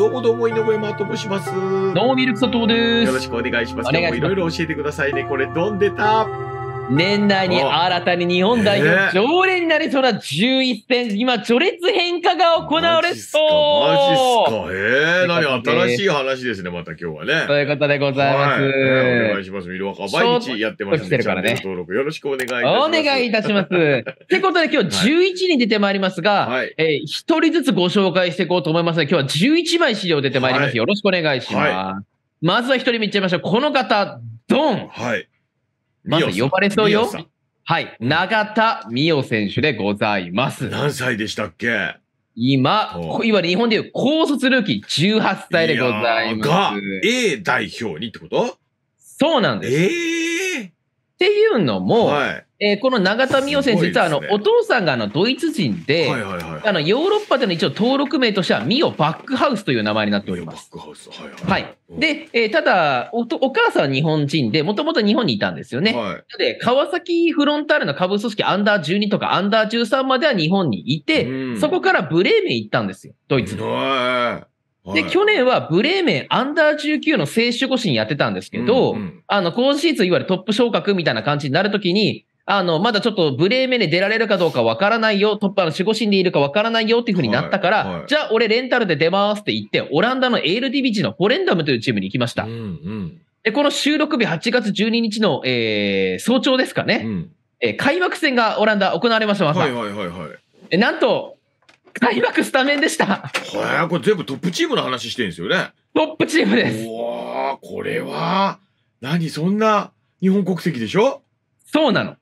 どうもどうも井上真と申します。どノーミルク佐藤です。よろしくお願いします。お願いしますいろいろ教えてくださいね。これ、どんでた。年内に新たに日本代表常連になりそうな11戦、今、序列変化が行われそう。マジっすか。ええー、何、新しい話ですね、また今日はね。ということでございます。はいえー、お願いします。ミルワカ、毎日やってますね。ね登録よろしくお願いいたします。お願いいたします。ってことで今日11人出てまいりますが、はい、えー、1人ずつご紹介していこうと思いますので、今日は11枚資料出てまいります。はい、よろしくお願いします。はい、まずは1人目いっちゃいましょう。この方、ドン。はい。まず呼ばれそうよ。はい。永田美桜選手でございます。何歳でしたっけ今、今日本でいう高卒ルーキー18歳でございます。が、A 代表にってことそうなんです。えー、っていうのも、はい、えー、この永田美桜選手、ね、実はあのお父さんがあのドイツ人で、はいはいはい、あのヨーロッパでの一応登録名としては、ミオバックハウスという名前になっております。はい、バックハはいはい、で、えー、ただお、お母さんは日本人で、もともと日本にいたんですよね。はい、で、川崎フロンターレの下部組織アンダー12とかアンダー13までは日本にいて、うん、そこからブレーメン行ったんですよ、ドイツの。はいで、去年はブレーメンアンダー19の選手越しにやってたんですけど、うんうん、あの、今シーズンいわゆるトップ昇格みたいな感じになるときに、あの、まだちょっとブレーメンで出られるかどうかわからないよ、トップの守護神でいるかわからないよっていうふうになったから、はいはい、じゃあ俺レンタルで出ますって言って、オランダのエールディビジのホレンダムというチームに行きました。うんうん、で、この収録日8月12日の、えー、早朝ですかね、うん、えー、開幕戦がオランダ行われました、まさ、はいはいはいはい。えなんと、開幕スタメンでした。はい、これ全部トップチームの話してるんですよね。トップチームです。うわこれは、何そんな日本国籍でしょそうなの。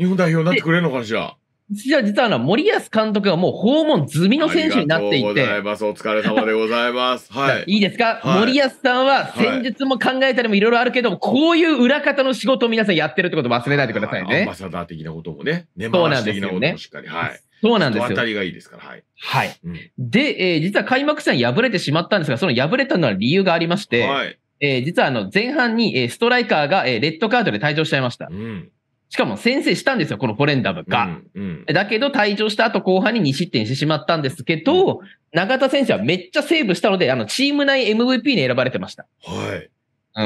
日本代表になってくれるのかしら。実は、実は、森保監督はもう訪問済みの選手になっていて。ありがとうございます。お疲れ様でございます。はい。いいですか、はい、森保さんは戦術も考えたりもいろいろあるけどはい、こういう裏方の仕事を皆さんやってるってこと忘れないでくださいね。アンバサダー的なこともね。ね、そうなんですね。しっかり。はい。そうなんですよ。当たりがいいですから、はい。はい。うん、で、えー、実は開幕戦敗れてしまったんですが、その敗れたのは理由がありまして、はい、えー、実はあの前半に、えー、ストライカーが、えー、レッドカードで退場しちゃいました。うんしかも先制したんですよ、このフォレンダムが。うんうん、だけど退場した後後半に2失点してしまったんですけど、うん、永田選手はめっちゃセーブしたので、あの、チーム内 MVP に選ばれてました。はい。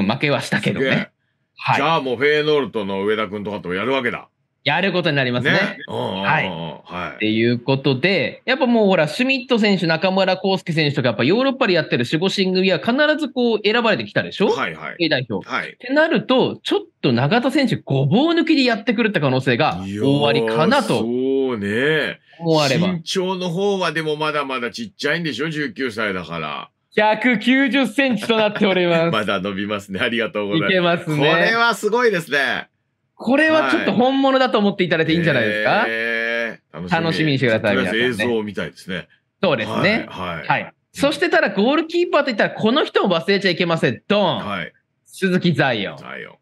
うん、負けはしたけどね。はい、じゃあもうフェーノールトの上田君とかとやるわけだ。やることになりますね。はい。はい。っていうことで、やっぱもうほら、シュミット選手、中村康介選手とか、やっぱヨーロッパでやってる守護神組は必ずこう選ばれてきたでしょはいはい。A 代表。はい。ってなると、ちょっと永田選手、ごぼう抜きでやってくるって可能性が終わりかなと。そうね。思われば。身長の方はでもまだまだちっちゃいんでしょ ?19 歳だから。190センチとなっております。まだ伸びますね。ありがとうございます。いけますね。これはすごいですね。これはちょっと本物だと思っていただいていいんじゃないですか、はいえー、楽しみにしてください。皆さん、ね、映像を見たいですね。そうですね。はい。はい、そしてただ、ゴールキーパーといったら、この人も忘れちゃいけません。ドン。はい、鈴木ザイオン。ザイオン。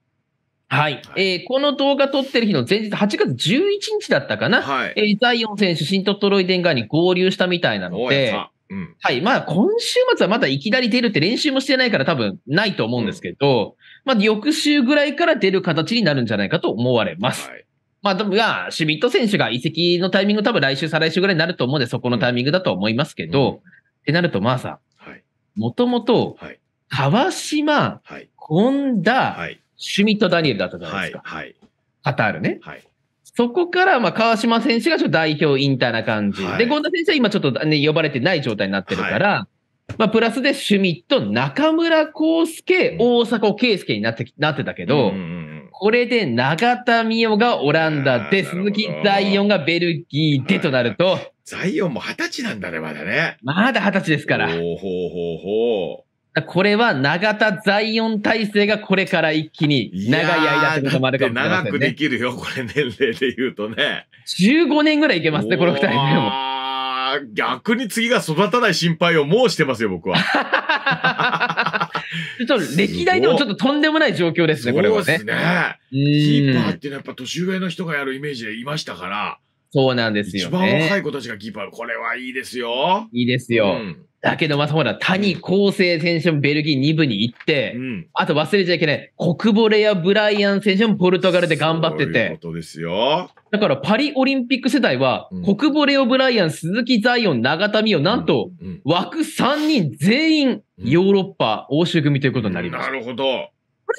はい、はい、えー、この動画撮ってる日の前日、8月11日だったかな、はいえー、ザイオン選手、シントトロイデン側に合流したみたいなので、はい。まあ、今週末はまだいきなり出るって練習もしてないから多分ないと思うんですけど、うん、まあ、翌週ぐらいから出る形になるんじゃないかと思われます。はい、まあ、でも、シュミット選手が移籍のタイミング多分来週、再来週ぐらいになると思うんで、そこのタイミングだと思いますけど、うん、ってなると、まあさ、もともと、川島、はい、本田、はい、シュミット・ダニエルだったじゃないですか。はい、はい、カタールね。はいそこから、まあ、川島選手がちょっと代表引退な感じ。はい、で、権田選手は今ちょっと、ね、呼ばれてない状態になってるから、はい、まあ、プラスでシュミット、中村康介、大迫圭介になってなってたけど、これで永田美代がオランダで、鈴木財イオンがベルギーでとなると、財い、イオンも二十歳なんだね、まだね。まだ二十歳ですから。ほうほうほうほう。これは永田ザイオン体制がこれから一気に長い間ってこともあるかもしれません、ね、長くできるよ、これ年齢で言うとね。15年ぐらいいけますね、この二人でも。逆に次が育たない心配をもうしてますよ、僕は。ちょっと歴代でもちょっととんでもない状況ですね、これはね。そうですね。キーパーってやっぱ年上の人がやるイメージでいましたから。そうなんですよ、ね、一番若い子たちがキーパー、これはいいですよ。いいですよ。うんだけど、またほら、谷康生選手もベルギー2部に行って、うん、あと忘れちゃいけない、コクボレやブライアン選手もポルトガルで頑張ってて。そういうことですよ。だから、パリオリンピック世代は、うん、コクボレオ・ブライアン、鈴木ザイオン、長田美桜、なんと、枠3人全員、ヨーロッパ、欧州組ということになります、うん。なるほど。これ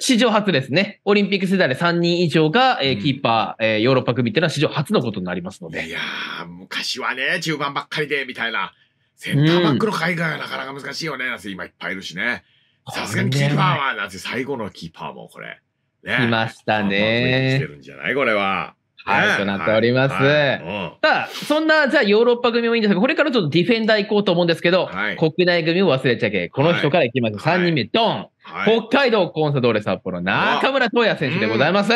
史上初ですね。オリンピック世代で3人以上が、えー、キーパー、えー、ヨーロッパ組っていうのは史上初のことになりますので。いやー、昔はね、中盤ばっかりで、みたいな。センターバックの海外はなかなか難しいよね、なんて今いっぱいいるしね。さすがにキーパーは、なんて最後のキーパーもこれ。ね。いましたね。してるんじゃないこれは。はい、となっております。さあ、そんな、じゃあヨーロッパ組もいいんですけど、これからちょっとディフェンダー行こうと思うんですけど、はい、国内組を忘れちゃけ。この人からいきます。3人目、ドン、北海道コンサドーレ札幌、中村東也選手でございます。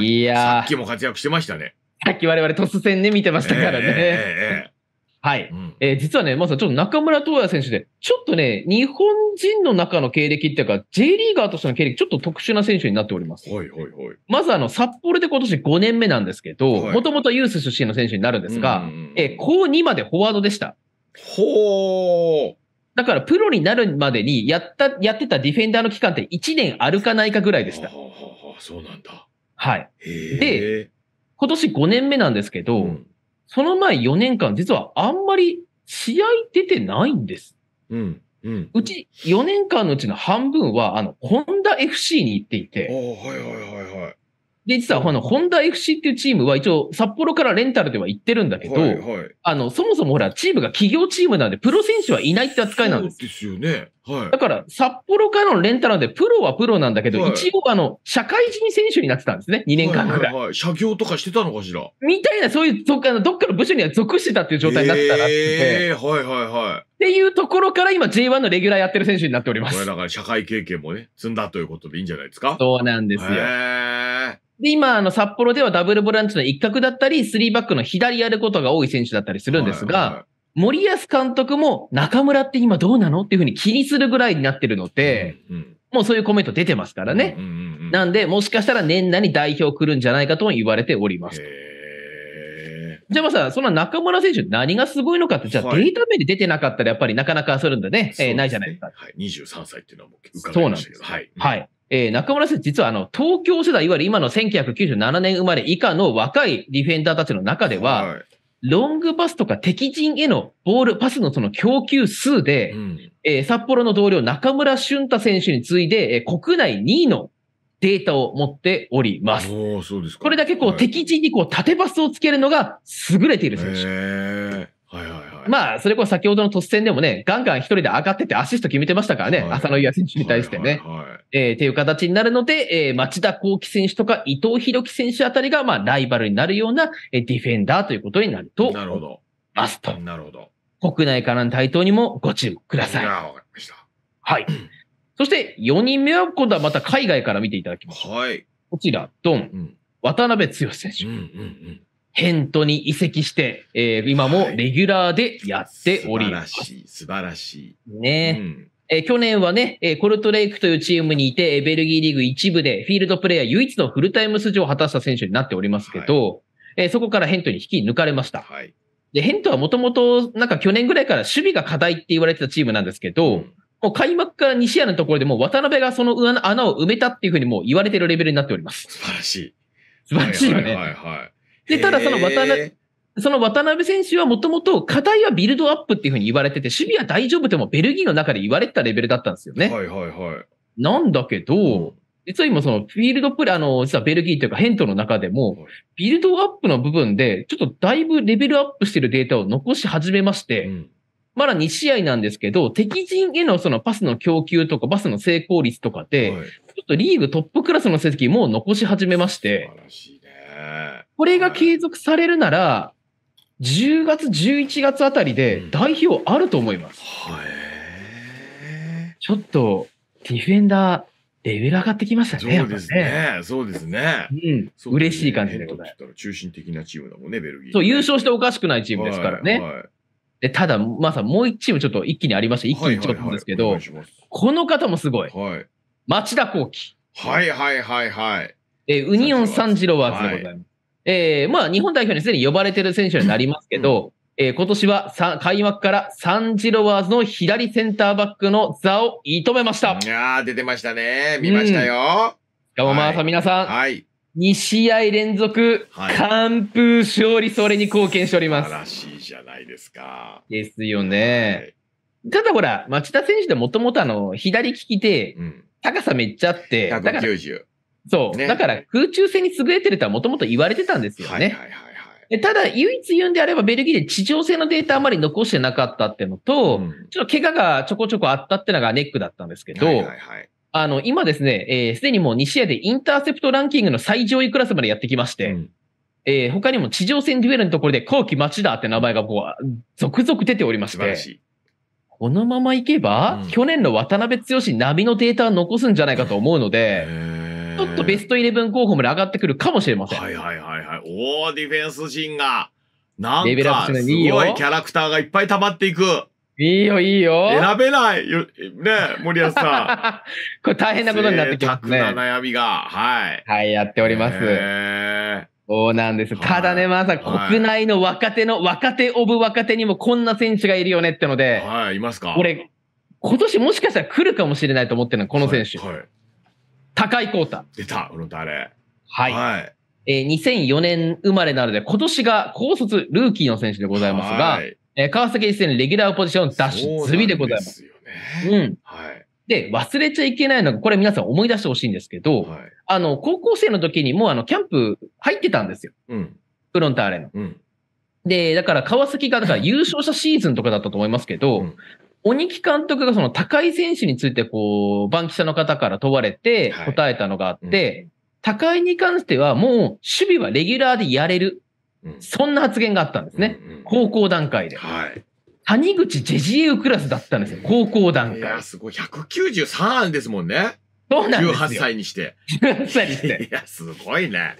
いやさっきも活躍してましたね。さっき我々突然ね、見てましたからね。はい、うん、えー、実はね、まずちょっと中村東也選手で、ちょっとね、日本人の中の経歴っていうか、J リーガーとしての経歴、ちょっと特殊な選手になっております。はいはいはい、まずあの、札幌で今年5年目なんですけど、もともとユース出身の選手になるんですが、うんえー、高2までフォワードでした。ほー。だからプロになるまでにやった、やってたディフェンダーの期間って1年あるかないかぐらいでした。はあ、そうなんだ。はい。で、今年5年目なんですけど、うんその前4年間、実はあんまり試合出てないんです。うん。うん、うち4年間のうちの半分は、あの、ホンダ FC に行っていて。はいはいはいはい。で、実はこのホンダ FC っていうチームは一応札幌からレンタルでは行ってるんだけど、はいはい、あの、そもそもほら、チームが企業チームなんで、プロ選手はいないって扱いなんです。ですよね。はい。だから、札幌からのレンタルなんで、プロはプロなんだけど、はい、一応あの、社会人選手になってたんですね、2年間ぐらい。はいはいはい、社業とかしてたのかしら。みたいな、そういう、どっかの、どっかの部署には属してたっていう状態になってたらって。えー、はいはいはい。っていうところから今 J1 のレギュラーやってる選手になっております。これだから社会経験もね、積んだということでいいんじゃないですかそうなんですよ。へーで、今、あの、札幌ではダブルボランチの一角だったり、スリーバックの左やることが多い選手だったりするんですが、はいはい森保監督も中村って今どうなのっていうふうに気にするぐらいになってるので、うんうん、もうそういうコメント出てますからね。うんうんうん、なんで、もしかしたら年内に代表来るんじゃないかとも言われております。じゃあまあさ、その中村選手何がすごいのかって、じゃあデータ面で出てなかったらやっぱりなかなかするんでね、はい、えー、ないじゃないですか。はい、23歳っていうのはもう伺いまそうなんです。はい。はいえー、中村選手、実はあの東京世代、いわゆる今の1997年生まれ以下の若いディフェンダーたちの中では、はい、ロングパスとか敵陣へのボール、パスのその供給数で、うん、えー、札幌の同僚、中村俊太選手に次いで、えー、国内2位のデータを持っております。おそうですかこれだけこう、はい、敵陣にこう縦パスをつけるのが優れている選手。まあ、それこそ先ほどの突戦でもね、ガンガン一人で上がっててアシスト決めてましたからね、はい、浅野優選手に対してね。はいえっていう形になるので、えー、町田幸輝選手とか伊藤博樹選手あたりが、まあ、ライバルになるような、えディフェンダーということになると。なるほど。ますと。なるほど。国内からの台頭にもご注目ください。あわかりました。はい。そして、4人目は今度はまた海外から見ていただきます。はい。こちら、ドン、うん、渡辺剛選手。うんうんうんヘントに移籍して、えー、今もレギュラーでやっております。素晴らしい、素晴らしい。ね、うんえ去年はね、えコルトレイクというチームにいて、ベルギーリーグ一部でフィールドプレイヤー唯一のフルタイム出場を果たした選手になっておりますけど、え、はい、そこからヘントに引き抜かれました。はい、でヘントはもともと、なんか去年ぐらいから守備が課題って言われてたチームなんですけど、うん、もう開幕から2試合のところでもう渡辺がその穴を埋めたっていうふうにもう言われてるレベルになっております。素晴らしい。素晴らしいよね。はいはい、はいで、ただその渡辺、その渡辺選手はもともと課題はビルドアップっていうふうに言われてて、守備は大丈夫でもベルギーの中で言われてたレベルだったんですよね。はいはいはい。なんだけど、実は今そのフィールドプレあの、実はベルギーというかヘントの中でも、ビルドアップの部分で、ちょっとだいぶレベルアップしてるデータを残し始めまして、うんまだ2試合なんですけど、敵陣へのそのパスの供給とか、パスの成功率とかで、はい、ちょっとリーグトップクラスの成績も残し始めまして、素晴らしいこれが継続されるなら、10月、11月あたりで代表あると思います。うん、ちょっと、ディフェンダー、レベル上がってきましたね。そうですね。ねそうですね。うん。う嬉しい感じでございます。中心的なチームだもんね、ベルギー、ね、そう、優勝しておかしくないチームですからね。はいはい、でただ、まあ、さ、もう一チームちょっと一気にありまして、一気にちょっとですけど、この方もすごい。はい、町田幸輝。はいはいはいはい。えー、ウニオンロワーズでございます。えー、まあ、日本代表にすでに呼ばれてる選手になりますけど、うん、えー、今年は開幕からサンジロワーズの左センターバックの座を射止めました。いや出てましたね。見ましたよ。しかもまあさ、皆さん、はい、2試合連続、完封勝利、それに貢献しております。素晴らしいじゃないですか。ですよね。はい、ただほら、町田選手でもともとあの、左利きで、高さめっちゃあって、190。そう、ね、だから空中戦に優れてるとはもともと言われてたんですよね。ただ、唯一言うんであれば、ベルギーで地上戦のデータあまり残してなかったっていうのと、うん、ちょっと怪我がちょこちょこあったっていうのがネックだったんですけど、あの、今ですね、す、えー、で、にもう2試合でインターセプトランキングの最上位クラスまでやってきまして、うん、えー、他にも地上戦デュエルのところで、後期町田って名前がこう、続々出ておりまして、しこのままいけば、うん、去年の渡辺剛並みのデータを残すんじゃないかと思うので、ちょっとベストイレブン候補まで上がってくるかもしれません。はいはいはいはい。おー、ディフェンス陣が、なんか、すごいキャラクターがいっぱい溜まっていく。いいよ、いいよ。選べないよ。ね森保さん。これ大変なことになってきますね。な悩みが。はい。はい、やっております。そうなんです。ただね、まさ、国内の若手の、若手オブ若手にもこんな選手がいるよねってので。はい、いますか俺、今年もしかしたら来るかもしれないと思ってるの、この選手。はい。高井幸太。出た、この誰。はい。はいえー、2004年生まれなので、今年が高卒ルーキーの選手でございますが、はい、えー、川崎一戦レギュラーポジション脱出済みでございます。うん。はい。で、忘れちゃいけないのが、これ皆さん思い出してほしいんですけど、はい、あの、高校生の時にもうあの、キャンプ入ってたんですよ。うん。フロンターレの。うん。で、だから川崎が、だから優勝したシーズンとかだったと思いますけど、うん、鬼木監督がその高井選手についてこう、バンキシャの方から問われて答えたのがあって、はいうん、高井に関してはもう守備はレギュラーでやれる。うん、そんな発言があったんですね。うんうん、高校段階で。はい。谷口ジェジエウクラスだったんですよ。高校段階。いや、すごい。193案ですもんね。そうなんですよ。18歳にして。18歳にして。いや、すごいね。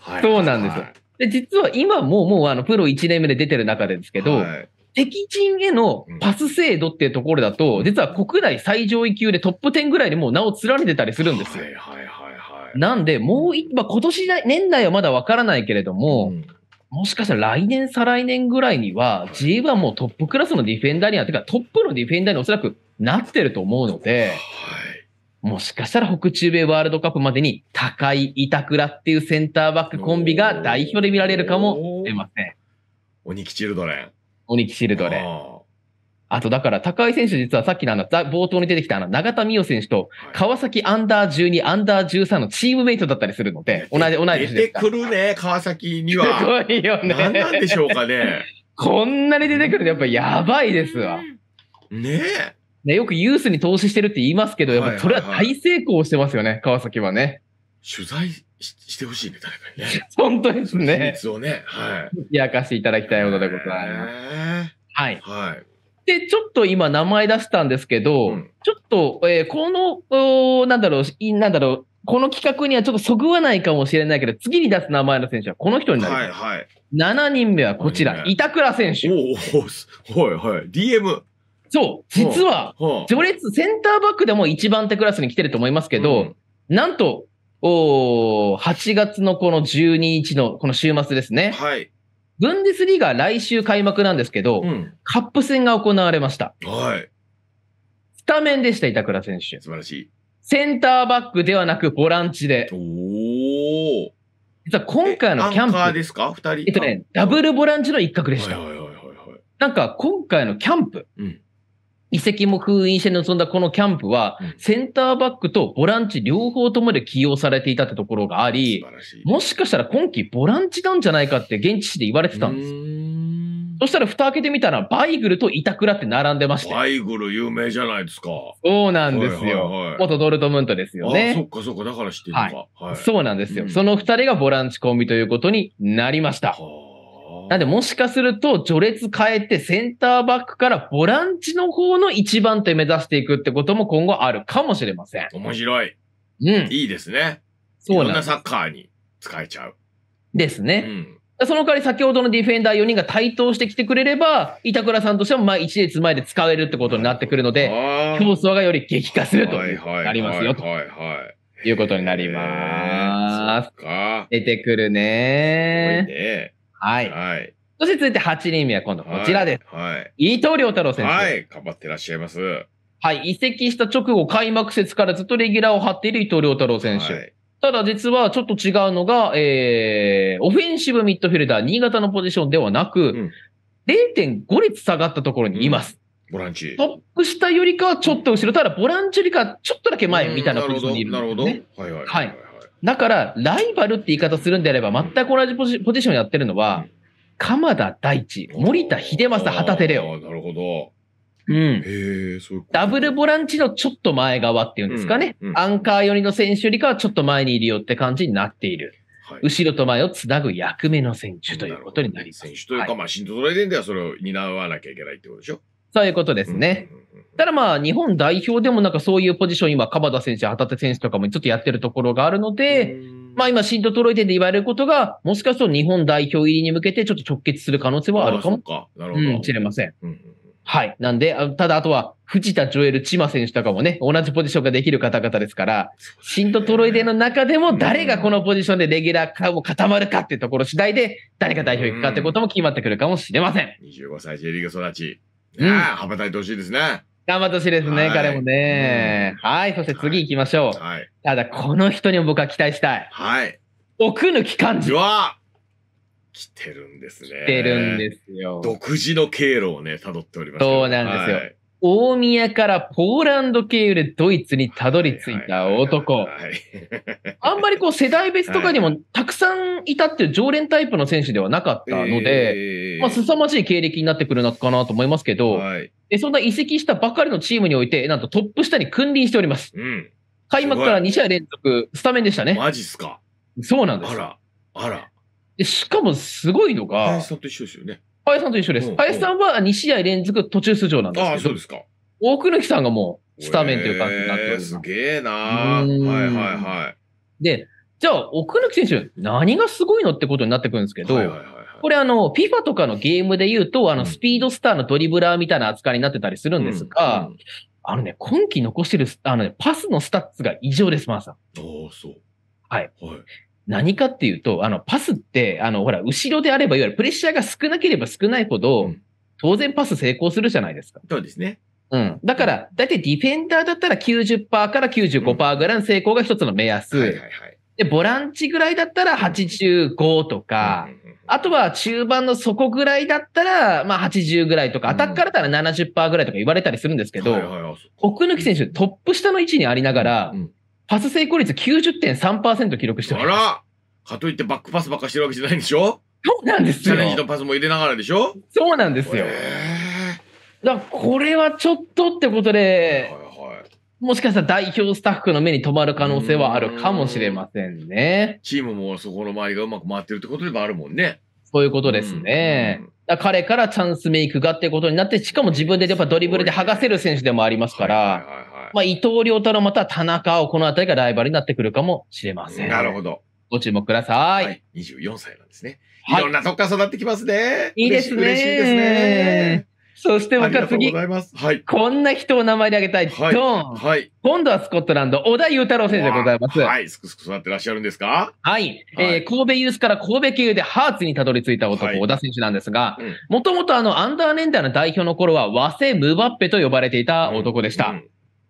はい。そうなんですよ。はい、で、実は今ももうあの、プロ1年目で出てる中でですけど、はい敵陣へのパス精度っていうところだと、実は国内最上位級でトップ10ぐらいでもう名を連ねてたりするんですよ。はいはいはいはい、なんで、もう一、まあ、今年年内はまだわからないけれども、うんもしかしたら来年、再来年ぐらいには、G1 もトップクラスのディフェンダーには、てかトップのディフェンダーにおそらくなってると思うので、はい、もしかしたら北中米ワールドカップまでに、高井、板倉っていうセンターバックコンビが代表で見られるかもしれません。鬼吉チルドレン。鬼木シルドレ。あと、だから、高井選手、実はさっきのあの、冒頭に出てきたあの、永田美桜選手と、川崎アンダー12、アンダー13のチームメイトだったりするので、同じ、同じです。出てくるね、川崎には。すごいよね。何なんでしょうかね。こんなに出てくるの、やっぱやばいですわ。ねえ。ね、よくユースに投資してるって言いますけど、やっぱそれは大成功してますよね、はいはいはい、川崎はね。取材してほしいね、誰かにね。本当ですね。秘密をね、はい。やかしていただきたいことでございます。はい。はい。で、ちょっと今名前出したんですけど、うん、ちょっと、えー、この、なんだろう、なんだろう、この企画にはちょっとそぐわないかもしれないけど、次に出す名前の選手はこの人になります。はいはい。7人目はこちら、板倉選手。おお、はいはい。DM。そう、実は、序列、センターバックでも1番手クラスに来てると思いますけど、うん、なんと、お8月のこの12日のこの週末ですね。はい。ブンデスリーガ来週開幕なんですけど、うん、カップ戦が行われました。はい。スタメンでした、板倉選手。素晴らしい。センターバックではなくボランチで。おお。実は今回のキャンプ。アンですか二人。えっとね、ダブルボランチの一角でした。はいはいはいはい。なんか今回のキャンプ、うん、移籍も封印して臨んだこのキャンプは、センターバックとボランチ両方ともで起用されていたってところがあり、もしかしたら今季ボランチなんじゃないかって現地市で言われてたんです。そしたら蓋開けてみたら、バイグルと板倉って並んでまして。バイグル有名じゃないですか。そうなんですよ。はいはいはい、元ドルトムントですよね。そっかそっか、だから知ってるのか、はいはい。そうなんですよ。うん、その二人がボランチコンビということになりました。はあなんでもしかすると序列変えてセンターバックからボランチの方の一番手目指していくってことも今後あるかもしれません。面白い。うん。いいですね。そうなんんなサッカーに使えちゃう。ですね。うんその代わり先ほどのディフェンダー4人が対等してきてくれれば、板倉さんとしてもまあ1列前で使えるってことになってくるので、競争がより激化するとなりますよと。いはい。いうことになります。出てくるね。ねはい。はい。そして続いて8人目は今度こちらです。はい。伊藤良太郎先生。はい。頑張ってらっしゃいます。はい。移籍した直後、開幕節からずっとレギュラーを張っている伊藤良太郎選手。はい、ただ実はちょっと違うのが、えー、オフェンシブミッドフィルダー、新潟のポジションではなく、うん、0.5列下がったところにいます。うんボランチ。トップ下よりかはちょっと後ろ、ただボランチよりかちょっとだけ前みたいなポジションにいる、ね、なるほど。はいはい、はい。はい。だから、ライバルって言い方するんであれば、全く同じポジポジションやってるのは、鎌田大地、森田秀政、旗手レオ。なるほど。うん。へそうダブルボランチのちょっと前側っていうんですかね。うんうん、アンカー寄りの選手よりかはちょっと前にいるよって感じになっている。はい、後ろと前をつなぐ役目の選手ということになります。選手というか、はい、まあ、シントトレーデンではそれを担わなきゃいけないってことでしょ。そういうことですね。ただまあ、日本代表でもなんかそういうポジション、今、鎌田選手、旗手選手とかもちょっとやってるところがあるので、まあ今、シントトロイデンで言われることが、もしかすると日本代表入りに向けてちょっと直結する可能性はあるかもし、うん、れません。うん、はい。なんで、ただあとは、藤田ジョエル・千葉選手とかもね、同じポジションができる方々ですから、シントトロイデンの中でも誰がこのポジションでレギュラー化を固まるかっていうところ次第で、誰が代表行くかってことも決まってくるかもしれません。25歳 J リーグ育ち。ね、う羽ばたいてほしいですね。頑張ってほしいですね、彼もね。はい、そして次行きましょう。はい、ただ、この人にも僕は期待したい。はい。奥貫幹事。うわ来てるんですね。来てるんですよ。独自の経路をね、辿っております。そうなんですよ。大宮からポーランド経由でドイツにたどり着いた男。あんまりこう世代別とかにもたくさんいたっていう常連タイプの選手ではなかったので、まあ、凄まじい経歴になってくるのかなと思いますけど、でそんな移籍したばかりのチームにおいて、なんとトップ下に君臨しております。開幕から2試合連続スタメンでしたね。マジっすか。そうなんです。あら、あら。でしかもすごいのが、林さんと一緒ですよね。林さんと一緒です。林さんは2試合連続途中出場なんですけど。ああ、そうですか。奥貫さんがもうスタメンという感じになってます。すげえなはいはいはい。で、じゃあ、奥貫選手、何がすごいのってことになってくるんですけど、これあの、FIFA とかのゲームで言うと、あの、スピードスターのドリブラーみたいな扱いになってたりするんですが、あのね、今季残してる、あのね、パスのスタッツが異常です、マーさん。ああ、そう。はい。はい、何かっていうと、あの、パスって、あの、ほら、後ろであれば、いわゆるプレッシャーが少なければ少ないほど、うん、当然パス成功するじゃないですか。そうですね。うん。だから、だいたいディフェンダーだったら90%から95%ぐらいの成功が一つの目安。うん、はいはいはい。で、ボランチぐらいだったら85とか、あとは中盤の底ぐらいだったら、まあ80ぐらいとか、アタッカーだったら70%ぐらいとか言われたりするんですけど、奥抜選手トップ下の位置にありながら、パス成功率90.3%記録しております。らかといってバックパスばっかしてるわけじゃないんでしょそうなんですよ。チャレンジのパスも入れながらでしょそうなんですよ。だからこれはちょっとってことで、はいはいもしかしたら代表スタッフの目に留まる可能性はあるかもしれませんね。チームもそこの周りがうまく回ってるってことでもあるもんね。そういうことですね。だか彼からチャンスメイクがってことになって、しかも自分でやっぱドリブルで剥がせる選手でもありますかはいら、まあ、伊藤亮太郎または田中をこの辺りがライバルになってくるかもしれません。なるほど。ご注目ください。はい、24歳なんですね。いろんなとこから育ってきますね。いいですね。嬉しいですね。そして僕は次、はい、こんな人を名前で挙げたい。はい、ドン、はい、今度はスコットランド、小田裕太郎先生でございます。はい。すくすく育ってらっしゃるんですかはい。はい、えー、神戸ユースから神戸経由でハーツにたどり着いた男、はい、小田選手なんですが、もともとあの、アンダーン年ーの代表の頃は、和製ムバッペと呼ばれていた男でした。うんうん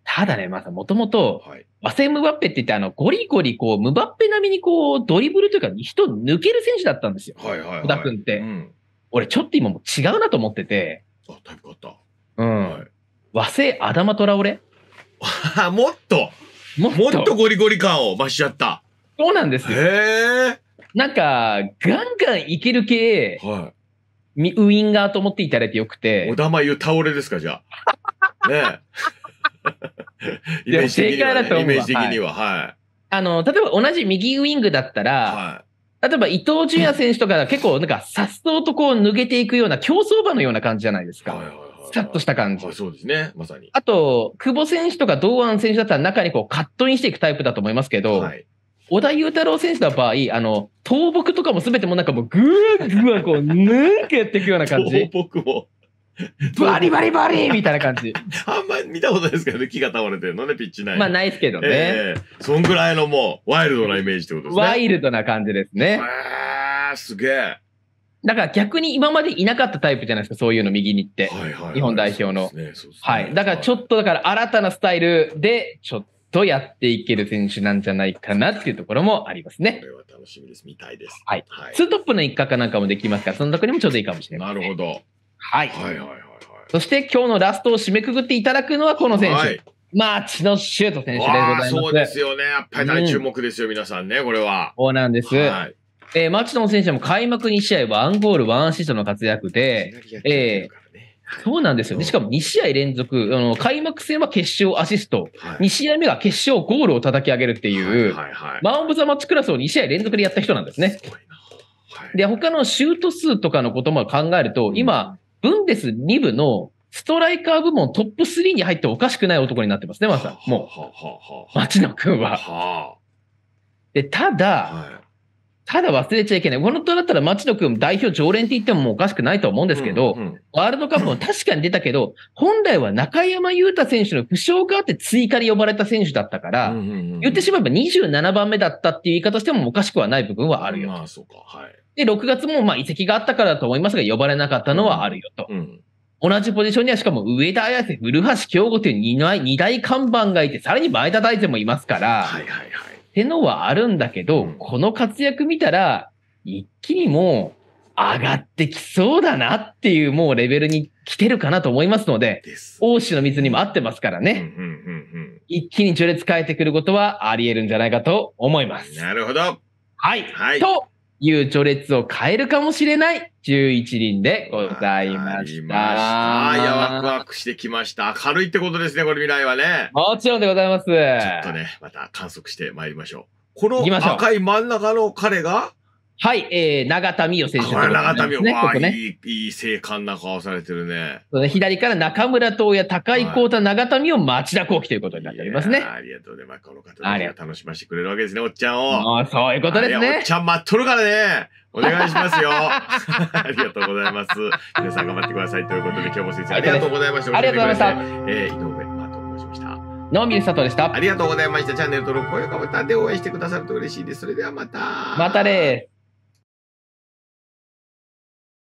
ただね、まずもともと、和製ムバッペって言って、あの、ゴリゴリ、こう、ムバッペ並みに、こう、ドリブルというか、人抜ける選手だったんですよ。はいはい、はい、小田君って、うん。俺、ちょっと今も違うなと思ってて。あ、タイプ変わった。うん。はい、和製アダマトラオレ もっともっとゴリゴリ感を増しちゃった。そうなんですよ。へなんか、ガンガンいける系、はい、ウインガーと思っていただいてよくて。お玉まう倒れですか、じゃあ。ねえ。イメージ的には、ね、正解だと思うイメージ的には、はい。あの、例えば同じ右ウイングだったら、はい例えば伊東純也選手とか結構なんかさっそうとこう抜けていくような競走馬のような感じじゃないですか。さっとした感じ。そうですね。まさに。あと、久保選手とか堂安選手だったら中にこうカットインしていくタイプだと思いますけど、はい、小田裕太郎選手の場合、あの、倒木とかもすべてもなんかもうぐわぐわこう、ぬんけやっていくような感じ。倒木も。バリバリバリ みたいな感じ。あんまり見たことないですけどね、木が倒れてるのね、ピッチ内。まあないですけどね。えー、そんぐらいのもう、ワイルドなイメージってことですね。ワイルドな感じですね。ー、すげえ。だから逆に今までいなかったタイプじゃないですか、そういうの右に行って。はいはいはい、日本代表の、ねね。はい。だからちょっと、だから新たなスタイルで、ちょっと、やっていける選手なんじゃないかなっていうところもありますね。これは楽しみです。みたいです。はい。はい、ツートップの一角なんかもできますから、そのとこにもちょうどいいかもしれない、ね、なるほど。はい。はいはいはい、はいそして今日のラストを締めくくっていただくのはこの選手。はいマーチのシュート選手でございます。そうですよね。やっぱり大注目ですよ、うん、皆さんね、これは。そうなんです。はい、えー、マーチの選手も開幕2試合1ゴール1アシストの活躍で、ね、えー、そうなんですよ、ね。しかも2試合連続、あの開幕戦は決勝アシスト、はい、2試合目は決勝ゴールを叩き上げるっていう、はいはいはい、マン・オブ・ザ・マッチクラスを2試合連続でやった人なんですね。すはい、で、他のシュート数とかのことも考えると、今、ブンデス2部のストライカー部門トップ3に入っておかしくない男になってますね、まさもう、町野君は。で、ただ、はい、ただ忘れちゃいけない。このとだったら町野君代表常連って言ってももうおかしくないと思うんですけど、うんうん、ワールドカップも確かに出たけど、本来は中山雄太選手の負傷があって追加で呼ばれた選手だったから、言ってしまえば27番目だったっていう言い方してもおかしくはない部分はあるよ。まあ、そうか。はい。で、6月もまあ遺跡があったからだと思いますが、呼ばれなかったのはあるよと。うんうん同じポジションにはしかも上田綾瀬、古橋京吾という二大看板がいて、さらに前田大然もいますから、はいはいはい、ってのはあるんだけど、うん、この活躍見たら、一気にもう上がってきそうだなっていうもうレベルに来てるかなと思いますので、大欧の水にも合ってますからね、一気に序列変えてくることはあり得るんじゃないかと思います。なるほど。はい。はい、という序列を変えるかもしれない11輪でございました。あいや、ワクワクしてきました。明るいってことですね、これ未来はね。もちろんでございます。ちょっとね、また観測してまいりましょう。この赤い真ん中の彼がはい、えー、長田美代選手、ね、これ永田美代、ここね、いい、いい生還な顔されてるね。ね左から中村東也、高井幸太、はい、永田美代、町田幸輝ということになっておりますね。ありがとうございます。この方が楽しませてくれるわけですね、おっちゃんを。あそういうことですね。おっちゃん待っとるからね。お願いしますよ。ありがとうございます。皆さん頑張ってください。ということで、今日も先生ありがとうございました。ありがとうございました。えー、井上真と申しました。のみるさとでした。ありがとうございました。チャンネル登録、高評価ボタンで応援してくださると嬉しいです。それではまた。またねす。